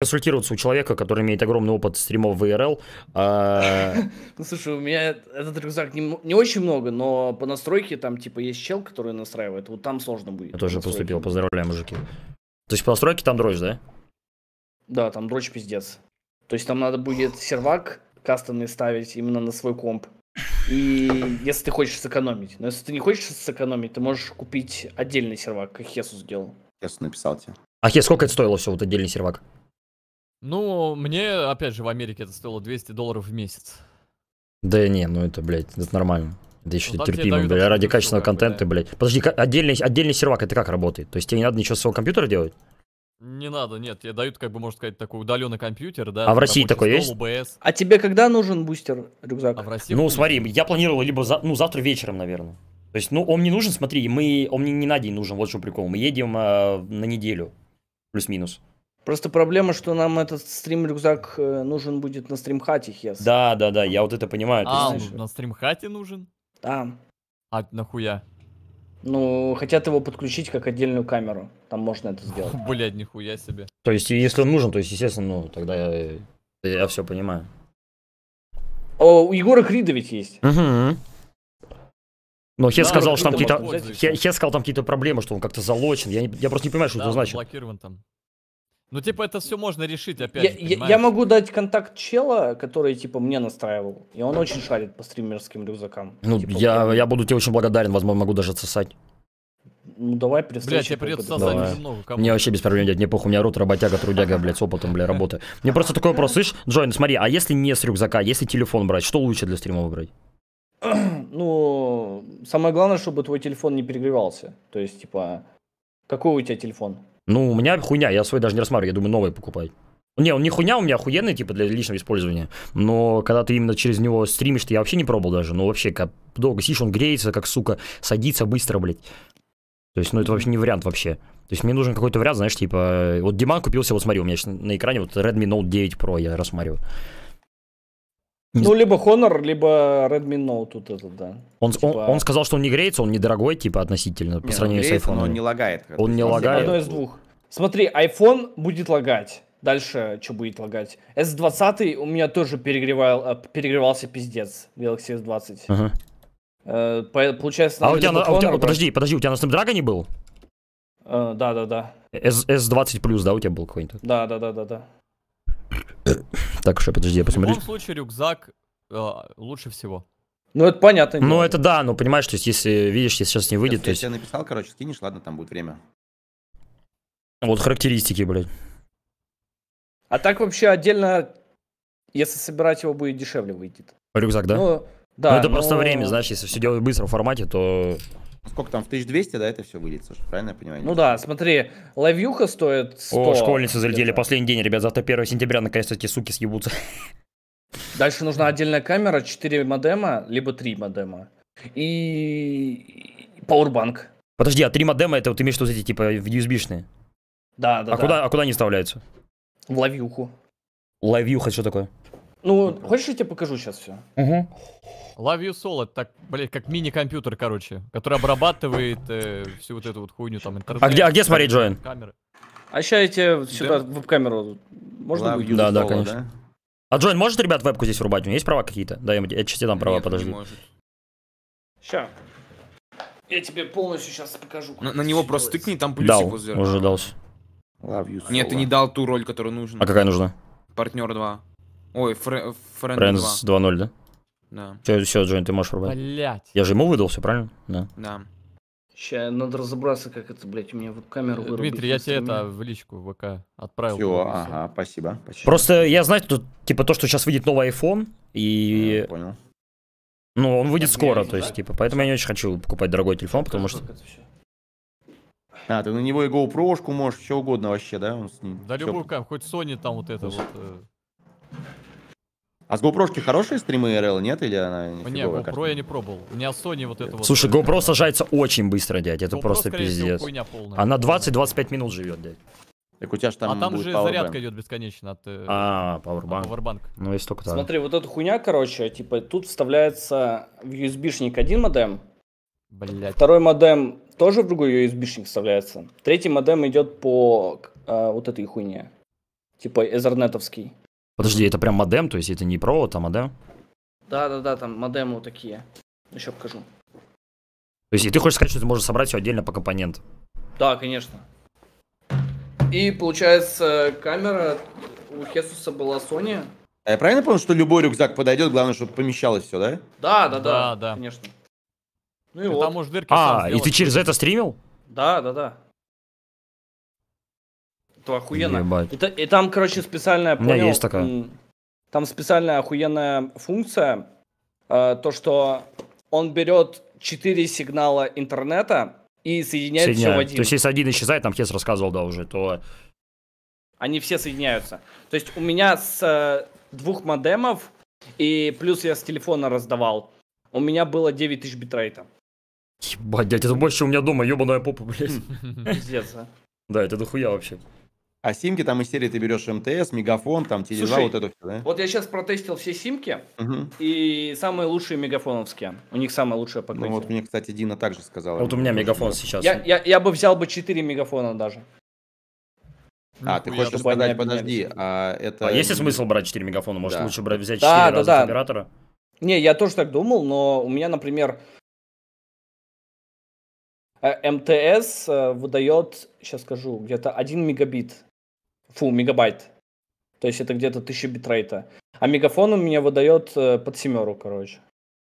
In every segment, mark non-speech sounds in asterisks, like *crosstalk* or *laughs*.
консультироваться у человека, который имеет огромный опыт стримов в ИРЛ. А, *laughs* ну, слушай, у меня этот рюкзак не очень много, но по настройке там, типа, есть чел, который настраивает. Вот там сложно будет. Я тоже поступил, поздравляю, мужики. То есть по настройке там дрочь, да? Да, там дрочь пиздец. То есть там надо будет сервак кастомный ставить именно на свой комп. И если ты хочешь сэкономить. Но если ты не хочешь сэкономить, ты можешь купить отдельный сервак, как Хесус сделал. Хесус написал тебе. А Хес, сколько это стоило все, вот отдельный сервак? Ну, мне, опять же, в Америке это стоило 200 долларов в месяц. Да не, ну это, блядь, это нормально. Да еще ну, терпимо, блядь, ради качественного контента, бы, блядь. Подожди, отдельный, отдельный сервак, это как работает? То есть тебе не надо ничего с своего компьютера делать? Не надо, нет, тебе дают, как бы, можно сказать, такой удаленный компьютер, да. А в России такой есть? УБС. А тебе когда нужен бустер, рюкзак? А в России ну, смотри, я планировал либо за, ну, завтра вечером, наверное. То есть, ну, он мне нужен, смотри, мы, он мне не на день нужен, вот что прикол. Мы едем э, на неделю, плюс-минус. Просто проблема, что нам этот стрим-рюкзак э, нужен будет на стримхате, Хес. Да, да, да, я вот это понимаю. А, он на стримхате нужен? Да. А нахуя? Ну, хотят его подключить как отдельную камеру. Там можно это сделать. *laughs* Блять, нихуя себе. То есть, если он нужен, то есть, естественно, ну, тогда я, я все понимаю. О, у Егора Крида ведь есть. Угу. Но Хе сказал, что там какие-то... Хе сказал, там какие-то проблемы, что он как-то залочен. Я, не, я просто не понимаю, что да, это значит. блокирован там. Ну, типа, это все можно решить опять. Я, же, понимаешь? я могу дать контакт чела, который, типа, мне настраивал. И он очень шарит по стримерским рюкзакам. Ну, типа, я, я буду тебе очень благодарен, возможно, могу даже отсосать. Ну, давай при Блять, тебе придется сосать немного. Кому? Мне вообще без проблем делать, не похуй, у меня рот работяга, трудяга, блядь, с опытом, бля, работы. Мне просто такой вопрос, слышь, Джой, смотри, а если не с рюкзака, если телефон брать, что лучше для стрима выбрать? *clears throat* Ну, самое главное, чтобы твой телефон не перегревался. То есть, типа, какой у тебя телефон? Ну, у меня хуйня, я свой даже не рассматриваю, я думаю, новый покупать. Не, он не хуйня, у меня охуенный, типа, для личного использования. Но когда ты именно через него стримишь, ты я вообще не пробовал даже. Ну, вообще, как долго сидишь, он греется, как, сука, садится быстро, блядь. То есть, ну, это вообще не вариант вообще. То есть, мне нужен какой-то вариант, знаешь, типа... Вот Диман купился, вот смотри, у меня сейчас на экране вот Redmi Note 9 Pro я рассматриваю. Ну, либо Honor, либо Redmi Note тут вот это, да. Он, типа... он, он сказал, что он не греется, он недорогой, типа, относительно, Нет, по сравнению греется, с iPhone. Но он не лагает. Он не лагает. Одно из двух. Смотри, iPhone будет лагать. Дальше что будет лагать? S20 у меня тоже перегревал, э, перегревался пиздец. Galaxy S20. Ага. Э, получается, а у тебя, на, а у тебя, подожди, подожди, у тебя на Snapdragon не был? Да-да-да. Э, S, S20 плюс, да, у тебя был какой-нибудь? Да-да-да-да-да. Так, что, подожди, я посмотрю. В любом случае рюкзак э, лучше всего. Ну, это понятно. Ну, это да, ну, понимаешь, то есть, если, видишь, если сейчас не выйдет, то есть... Я тебе написал, короче, скинешь, ладно, там будет время. Вот характеристики, блядь. А так вообще отдельно, если собирать его, будет дешевле выйти. Рюкзак, да? Ну, да. Ну, это но... просто время, знаешь, если все делать быстро в формате, то... Сколько там, в 1200, да, это все выльется, правильно я понимаю? Ну да, смотри, лавьюха стоит 100. О, школьницы залетели, последний день, ребят, завтра 1 сентября, наконец-то эти суки съебутся. *laughs* Дальше нужна отдельная камера, 4 модема, либо 3 модема. И... Пауэрбанк. Подожди, а 3 модема это вот имеешь что эти, типа, USB-шные? Да, да, а да. Куда, а куда они вставляются? В лавьюху. Лавьюха, что такое? Ну, хочешь, я тебе покажу сейчас все? Угу. Love You Soul, это так, блядь, как мини-компьютер, короче, который обрабатывает э, всю вот эту вот хуйню, там, интернет. А где, а где смотреть, Джоин? Камеры. А сейчас я тебе сюда да. веб-камеру, можно Love будет? Да, да, конечно. Да? А Джоин может, ребят, вебку здесь врубать? У него есть права какие-то? Да, я, я тебе дам права, Нет, подожди. Не может. Ща. Я тебе полностью сейчас покажу. На, на него просто тыкни, там плюсик дал, возле. уже дался. Love you, Нет, ты не дал ту роль, которую нужно. А какая нужна? Партнер 2. Ой, Фрэнс 2.0, да? Да. Че все, Джон, ты можешь рубать. Блять. Я же ему выдал все, правильно? Да. Да. Сейчас надо разобраться, как это, блядь, у меня вот камеру вырубить. Дмитрий, я тебе это в личку в ВК отправил. Все, ага, спасибо. Почти. Просто я, знаете, тут, типа, то, что сейчас выйдет новый iPhone, и... Я понял. Ну, он выйдет скоро, то есть, типа, поэтому я не очень хочу покупать дорогой телефон, потому что... А, ты на него и GoPro-шку можешь, все угодно вообще, да? Он с ним, да любую кам, хоть Sony там вот это вот... Э, а с GoPro хорошие стримы RL, нет? Или она не Не, GoPro карта? я не пробовал. У меня Sony вот это вот. Слушай, GoPro сажается очень быстро, дядь. Это GoPro, просто пиздец. Всего, она 20-25 минут живет, дядь. Так у тебя же там А там будет же powerbank. зарядка идет бесконечно от э, а, powerbank. От powerbank. Ну, есть только так. Смотри, вот эта хуйня, короче, типа, тут вставляется в USB-шник один модем. Блять. Второй модем тоже в другой USB-шник вставляется. Третий модем идет по э, вот этой хуйне. Типа, эзернетовский. Подожди, это прям модем, то есть это не провод, а модем? Да-да-да, там модемы вот такие. Еще покажу. То есть и ты хочешь сказать, что ты можешь собрать все отдельно по компонентам? Да, конечно. И получается, камера у Хесуса была Sony. А я правильно понял, что любой рюкзак подойдет, главное, чтобы помещалось все, да? Да, да, да, да, конечно. Ну и ты вот. Там, дырки а, и ты через это стримил? Да, да, да что охуенно. Ебать. И, и там, короче, специальная... У меня понял, есть такая. Там специальная охуенная функция, э, то, что он берет 4 сигнала интернета и соединяет Соединяю. все в один. То есть, если один исчезает, там Хес рассказывал, да, уже, то... Они все соединяются. То есть, у меня с э, двух модемов, и плюс я с телефона раздавал, у меня было 9000 битрейта. Ебать, дядь, это больше у меня дома, ебаная попа, блядь. Пиздец, а. Да, это дохуя вообще. А симки там из серии ты берешь МТС, Мегафон, там Телеза, Слушай, вот это все, да? Вот я сейчас протестил все симки, угу. и самые лучшие мегафоновские. У них самое лучшее ну покрытие. Ну вот мне, кстати, Дина также сказала. А вот у меня мегафон сейчас. Я, я, я бы взял бы 4 мегафона даже. А, ну, ты хочешь сказать, подожди, а это... А есть ли смысл брать 4 мегафона? Может, да. лучше брать, взять 4 да, разных да, да. оператора? Не, я тоже так думал, но у меня, например, э, МТС э, выдает, сейчас скажу, где-то 1 мегабит фу, мегабайт. То есть это где-то 1000 битрейта. А мегафон у меня выдает э, под семеру, короче.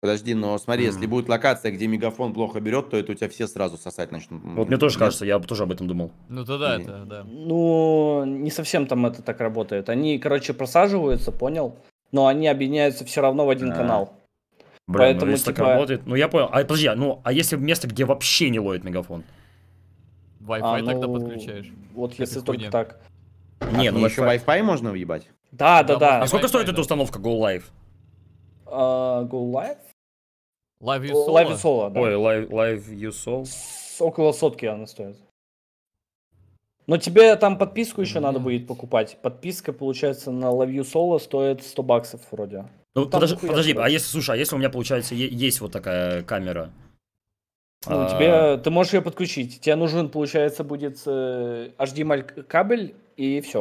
Подожди, но смотри, mm. если будет локация, где мегафон плохо берет, то это у тебя все сразу сосать начнут. Вот мне тоже кажется, я тоже об этом думал. Ну тогда и... это, да. Ну, не совсем там это так работает. Они, короче, просаживаются, понял? Но они объединяются все равно в один а. канал. Блин, ну, Поэтому, ну, если типа... так работает. Ну я понял. А подожди, а, ну а если место, где вообще не ловит мегафон? Wi-Fi а, ну, тогда подключаешь. Вот если только так. Нет, ну еще Wi-Fi можно въебать? Да, да, да. А сколько стоит эта установка Go Live? А, Go Live? Live You Solo. Live You Solo, да. Ой, Live, live You Solo. около сотки она стоит. Но тебе там подписку еще mm надо будет покупать. Подписка, получается, на Love You Solo стоит 100 баксов вроде. Ну, подожди, подожди а если, слушай, а если у меня, получается, есть вот такая камера? Ну, а... тебе, ты можешь ее подключить. Тебе нужен, получается, будет э, HDMI кабель и все.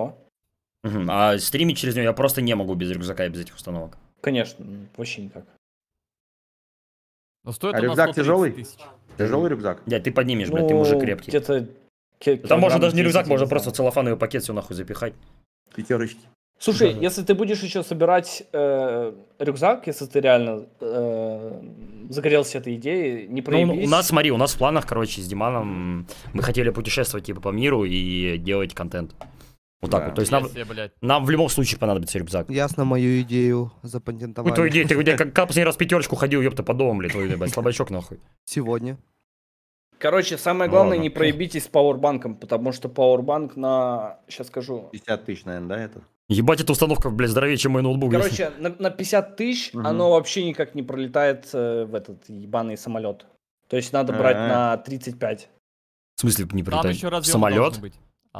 Угу. А стримить через нее я просто не могу без рюкзака и без этих установок. Конечно, вообще никак. Но стоит а рюкзак тяжелый? Тысяч. Тяжелый рюкзак? Да, ты поднимешь, ну, блядь, ты ну, мужик крепкий. Где-то... Там можно даже не рюкзак, можно просто целлофановый пакет все нахуй запихать. Пятерочки. Слушай, да, если ты будешь еще собирать э, рюкзак, если ты реально э, загорелся этой идеей, не проявись. Ну, ну, у нас, смотри, у нас в планах, короче, с Диманом мы хотели путешествовать типа по миру и делать контент. Вот так да. вот. То есть нам, Если, блядь. нам в любом случае понадобится рюкзак. Ясно мою идею запатентовать. твою идею, ты типа, где *laughs* как, как последний раз пятерочку ходил, ёпта, по дому, блядь, твой, блядь, слабачок нахуй. Сегодня. Короче, самое главное, Ладно. не проебитесь с пауэрбанком, потому что пауэрбанк на... Сейчас скажу. 50 тысяч, наверное, да, это? Ебать, эта установка, блядь, здоровее, чем мой ноутбук. Короче, на, на 50 тысяч угу. оно вообще никак не пролетает э, в этот ебаный самолет. То есть надо брать А-а-а. на 35. В смысле не пролетает? Там еще самолет? Быть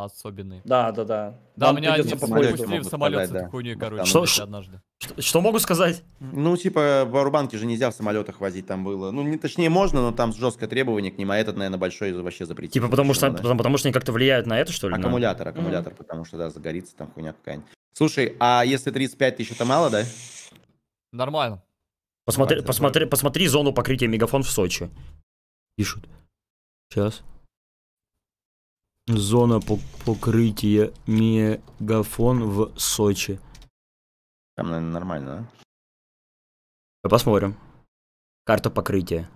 особенный. Да, да, да. Да, мне меня они пустили в самолет с этой хуйней, короче, что, однажды. Что, что могу сказать? Ну, типа, барубанки же нельзя в самолетах возить, там было. Ну, не, точнее, можно, но там жесткое требование к ним, а этот, наверное, большой вообще запретил. Типа, потому что, да. потому, потому что они как-то влияют на это, что ли? Аккумулятор, аккумулятор, mm-hmm. потому что, да, загорится там хуйня какая-нибудь. Слушай, а если 35 тысяч, это мало, да? Нормально. Посмотри, посмотри, посмотри зону покрытия мегафон в Сочи. Пишут. Сейчас. Зона покрытия мегафон в Сочи. Там, наверное, нормально, да? Посмотрим. Карта покрытия.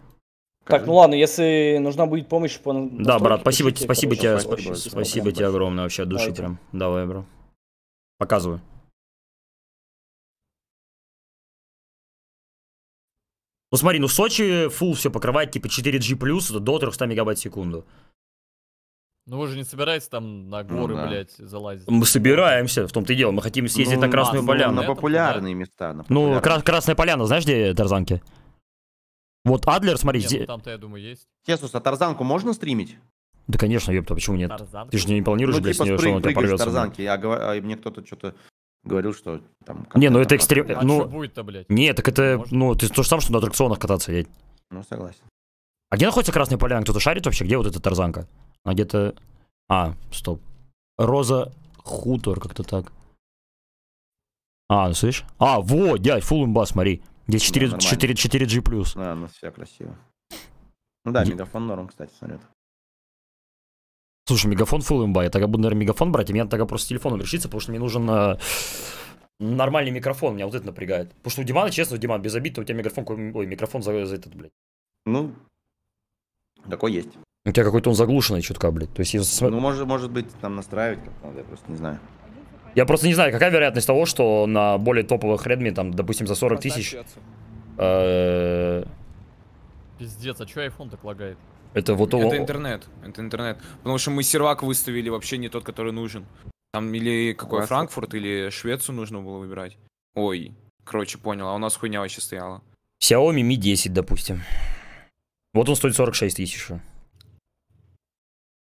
Так, ну ладно, если нужна будет помощь по Да, брат, спасибо, пишите, спасибо тебе, спасибо, спасибо, спасибо тебе огромное вообще, души прям. Давай, бро. Показываю. Ну смотри, ну Сочи фул все покрывает типа 4G+, это до 300 мегабайт в секунду. Ну вы же не собираетесь там на ну горы, ну, да. блядь, залазить? Мы собираемся, в том-то и дело. Мы хотим съездить ну, на Красную на, Поляну. На, популярные места. На ну, популярные. Ну, кра- Красная Поляна, знаешь, где Тарзанки? Вот Адлер, смотри, нет, здесь... Ну, там-то, я думаю, есть. Тесус, а Тарзанку можно стримить? Да, конечно, ёпта, почему нет? Тарзанка? Ты же не планируешь, ну, блядь, типа, с нее, спрыг, что она тебя Тарзанки, я а говор... а мне кто-то что-то говорил, что там... Не, ну это экстрем... А ну... что будет-то, блядь? Нет, так это, Может? ну, ты то же самое, что на аттракционах кататься едет. Ну, согласен. А где находится Красная Поляна? Кто-то шарит вообще? Где вот эта Тарзанка? А где-то... А, стоп. Роза Хутор, как-то так. А, ну, слышишь? А, вот, дядь, full имба, смотри. Здесь 4, да, 4, 4G+. плюс. Да, ну все красиво. Ну да, Ди... мегафон норм, кстати, смотрят. Слушай, мегафон full имба. Я тогда буду, наверное, мегафон брать, и меня тогда просто телефоном решится, потому что мне нужен э, нормальный микрофон. Меня вот это напрягает. Потому что у Димана, честно, Диман, без обид, у тебя микрофон, ой, микрофон за, за этот, блядь. Ну, такой есть. У тебя какой-то он заглушенный чутка, блядь. То есть, если... Ну, может, может быть, там настраивать как надо, я просто не знаю. Я просто не знаю, какая вероятность того, что на более топовых Redmi, там, допустим, за 40 тысяч... Э... Пиздец, а чё iPhone так лагает? Это вот Это интернет, это интернет. Потому что мы сервак выставили вообще не тот, который нужен. Там или какой Франкфурт, или Швецию нужно было выбирать. Ой, короче, понял, а у нас хуйня вообще стояла. Xiaomi Mi 10, допустим. Вот он стоит 46 тысяч.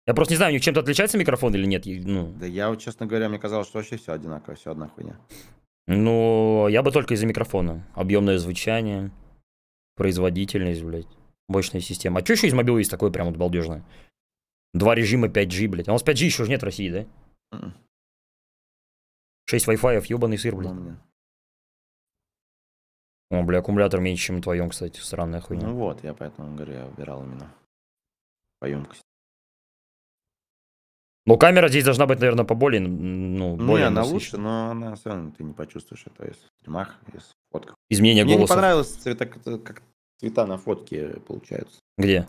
Я просто не знаю, у них чем-то отличается микрофон или нет. Ну. Да я, вот, честно говоря, мне казалось, что вообще все одинаково, все одна хуйня. Ну, я бы только из-за микрофона. Объемное звучание, производительность, блядь, мощная система. А что еще из мобила есть такое прям вот балдежное? Два режима 5G, блядь. А у нас 5G еще же нет в России, да? Mm -mm. 6 Wi-Fi, ебаный сыр, блядь. Mm О, бля, аккумулятор меньше, чем твоем, кстати. Странная хуйня. Ну вот, я поэтому говорю, я выбирал именно по емкости. Ну камера здесь должна быть, наверное, поболее, ну, ну, более более. она насыщенная. лучше, но она все равно ты не почувствуешь это из стримах, из фотках. Изменение Мне голоса. Мне не понравилось цвета, как цвета на фотке получаются. Где?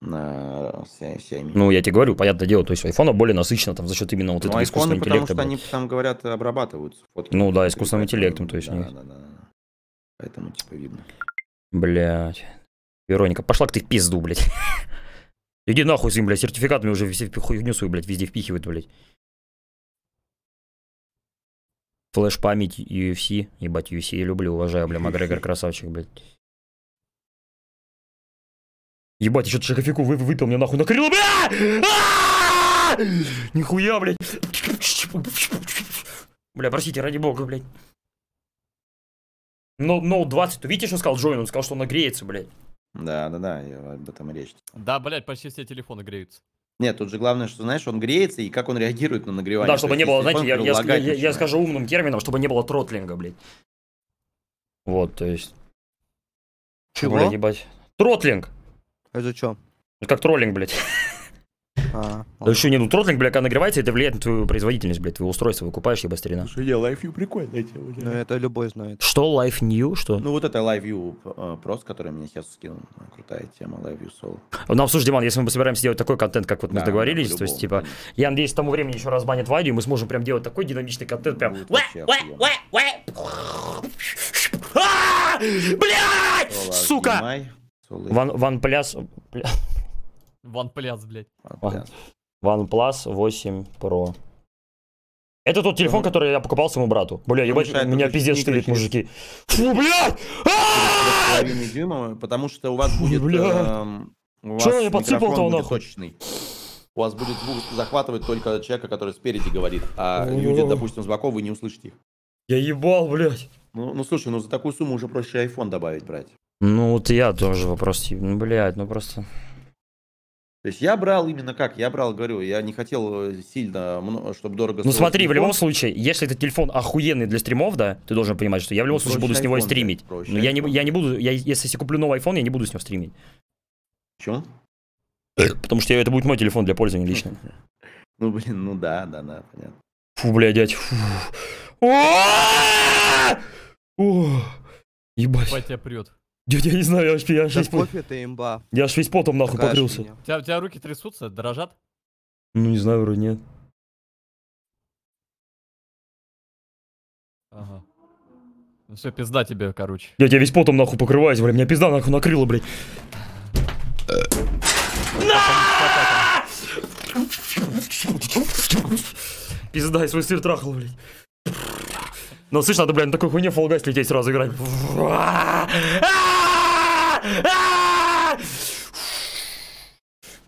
На Xiaomi. Ну, я тебе говорю, понятное дело, то есть у айфона более насыщенно там за счет именно вот ну, этого ну, искусственного интеллекта. потому было. что они там, говорят, обрабатываются фотки. Ну да, искусственным интеллектом, то есть. Да, да, да, да. Поэтому типа видно. Блять. Вероника, пошла к ты в пизду, блядь. *laughs* Иди нахуй с ним, блядь, сертификат мне уже все хуйню свою, блядь, везде впихивают, блядь. Флэш память UFC. Ебать, UFC я люблю, уважаю, блядь, Макгрегор красавчик, блядь. Ебать, я что-то шагофику вы, выпил мне нахуй на крыло, бля! Нихуя, блядь. Бля, простите, ради бога, блядь. Но, но 20, ты видите, что сказал Джоин? Он сказал, что он нагреется, блядь. Да, да, да, об этом и речь. Да, блядь, почти все телефоны греются. Нет, тут же главное, что, знаешь, он греется и как он реагирует на нагревание. Да, чтобы не было, знаете, я, я, я, я скажу умным термином, чтобы не было тротлинга, блядь. Вот, то есть. Чего? Блядь, ебать. Тротлинг! Это что? Это как троллинг, блядь. *laughs* да еще не, ну тротлинг, бля, когда нагревается, это влияет на твою производительность, блядь, твое устройство выкупаешь, ебо старина. что не, Live View прикольная тема. Ну это любой знает. Что, Life New, что? Ну вот это Life View просто, э, который мне сейчас скинул, ну, крутая тема, Life View Soul. Ну, ну слушай, Диман, если мы собираемся делать такой контент, как вот мы договорились, то есть, типа, я надеюсь, к тому времени еще раз банят Вадю, и мы сможем прям делать такой динамичный контент, прям... Блядь! Сука! Ван, ван пляс... OnePlus, блядь. OnePlus. OnePlus 8 Pro. Это тот телефон, который я покупал своему брату. Бля, ебать, меня пиздец штырит, мужики. Фу, блядь! А! потому что у вас будет... Эм, Че я подсыпал-то нахуй? У вас будет звук захватывать только человека, который спереди говорит, а люди, допустим, с боков, вы не услышите их. Я ебал, блядь. Ну, ну слушай, ну за такую сумму уже проще iPhone добавить, брать. Ну вот я тоже вопрос, ну блядь, ну просто... То есть я брал именно как? Я брал, говорю, я не хотел э, сильно, э, чтобы дорого Ну смотри, телефон. в любом случае, если этот телефон охуенный для стримов, да, ты должен понимать, что я в любом ну, случае буду с него и стримить. Проще Но я не, я не буду, я, если я куплю новый iPhone, я не буду с него стримить. Чего? Потому что это будет мой телефон для пользования лично. *laughs* Ну блин, ну да, да, да, понятно. Фу, бля, дядь, фу. О, ебать. Батя прет. Дядь, я не знаю, я аж, я аж весь пот... это имба. Я аж весь потом нахуй Такая покрылся. У тебя, у тебя руки трясутся, дрожат? Ну, не знаю, вроде нет. Ага. Ну все, пизда тебе, короче. Дядь, я весь потом нахуй покрываюсь, блядь, меня пизда нахуй накрыла, блядь. Пизда, я свой сыр трахал, блядь. Но ну, слышь, надо, блядь, на такой хуйне фолгайс лететь сразу играть. А!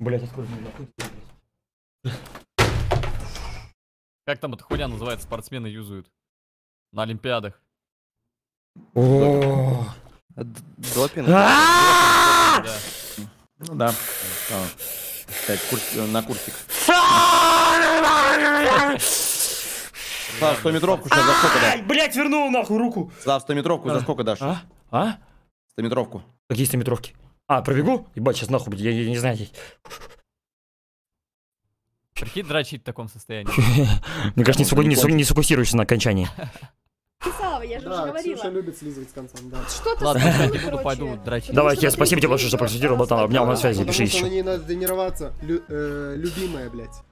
Блять, откуда Как там эта хуйня называется, спортсмены юзают? На Олимпиадах. Допинг? А! да. Ну э, на куртик. Слав, 100 метровку сейчас за сколько дашь? Блять, вернул нахуй руку. Слав, 100 метровку за сколько дашь? А? А? Стометровку. Какие стометровки? А, пробегу? Ебать, сейчас нахуй, я, я не знаю. Прикинь дрочить в таком состоянии. *laughs* Мне кажется, не сфокусируешься на окончании. Писала, я же уже говорила. Ксюша любит слизывать с концом, да. Что ты Ладно, я не буду, пойду дрочить. Давай, я спасибо тебе большое, что проконсультировал, братан. Обнял на связи, пиши еще. Мне надо тренироваться, э, любимая, блядь.